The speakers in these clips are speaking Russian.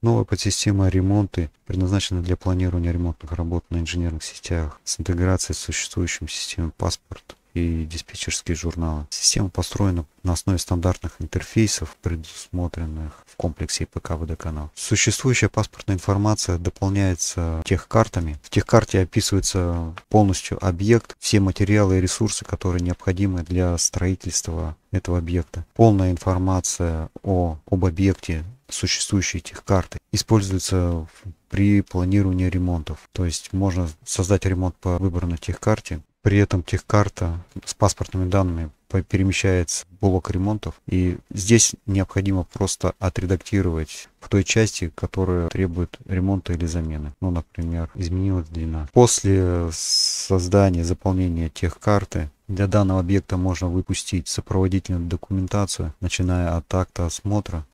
Новая подсистема ремонта предназначена для планирования ремонтных работ на инженерных сетях с интеграцией с существующими системами паспорт и диспетчерские журналы. Система построена на основе стандартных интерфейсов, предусмотренных в комплексе ИПК вд Существующая паспортная информация дополняется техкартами. В техкарте описывается полностью объект, все материалы и ресурсы, которые необходимы для строительства этого объекта. Полная информация о, об объекте существующие этих карты используются при планировании ремонтов. То есть можно создать ремонт по выбранной техкарте. При этом техкарта с паспортными данными перемещается в блок ремонтов. И здесь необходимо просто отредактировать в той части, которая требует ремонта или замены. Ну, например, изменилась длина. После создания, заполнения техкарты для данного объекта можно выпустить сопроводительную документацию, начиная от акта осмотра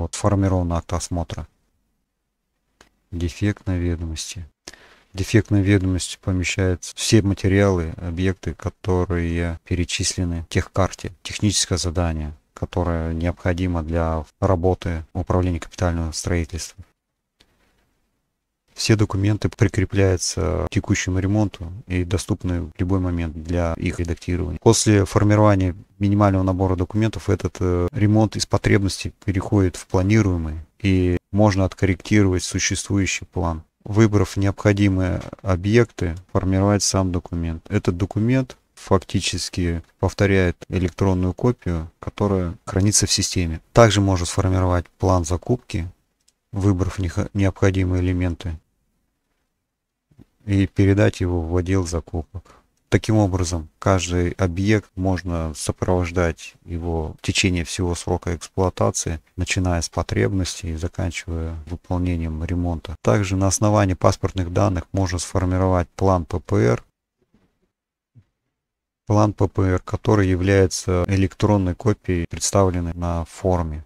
вот формирован акт осмотра. Дефект на ведомости. Дефект на ведомости помещается все материалы, объекты, которые перечислены в техкарте. Техническое задание, которое необходимо для работы управления капитального строительства. Все документы прикрепляются к текущему ремонту и доступны в любой момент для их редактирования. После формирования минимального набора документов этот э, ремонт из потребностей переходит в планируемый и можно откорректировать существующий план. Выбрав необходимые объекты, формировать сам документ. Этот документ фактически повторяет электронную копию, которая хранится в системе. Также можно сформировать план закупки, выбрав необходимые элементы и передать его в отдел закупок. Таким образом, каждый объект можно сопровождать его в течение всего срока эксплуатации, начиная с потребностей и заканчивая выполнением ремонта. Также на основании паспортных данных можно сформировать план ППР, план ППР, который является электронной копией, представленной на форме.